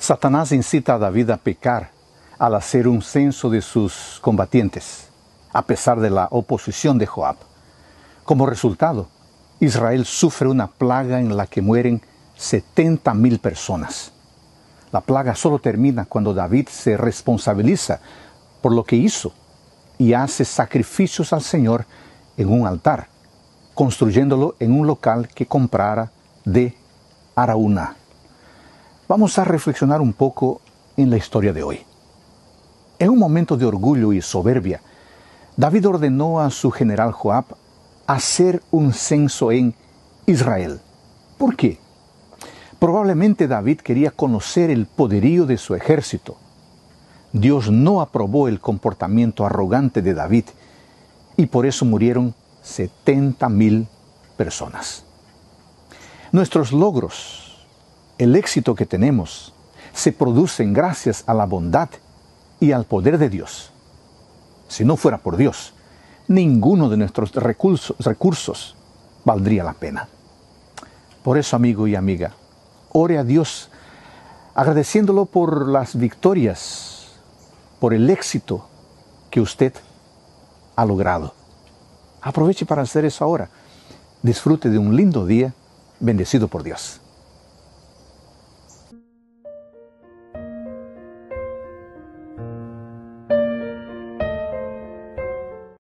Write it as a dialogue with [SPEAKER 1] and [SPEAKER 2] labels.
[SPEAKER 1] Satanás incita a David a pecar al hacer un censo de sus combatientes, a pesar de la oposición de Joab. Como resultado, Israel sufre una plaga en la que mueren 70.000 mil personas. La plaga solo termina cuando David se responsabiliza por lo que hizo y hace sacrificios al Señor en un altar, construyéndolo en un local que comprara de Araúna. Vamos a reflexionar un poco en la historia de hoy. En un momento de orgullo y soberbia, David ordenó a su general Joab hacer un censo en Israel. ¿Por qué? Probablemente David quería conocer el poderío de su ejército. Dios no aprobó el comportamiento arrogante de David y por eso murieron 70.000 personas. Nuestros logros el éxito que tenemos se produce gracias a la bondad y al poder de Dios. Si no fuera por Dios, ninguno de nuestros recursos, recursos valdría la pena. Por eso, amigo y amiga, ore a Dios agradeciéndolo por las victorias, por el éxito que usted ha logrado. Aproveche para hacer eso ahora. Disfrute de un lindo día bendecido por Dios.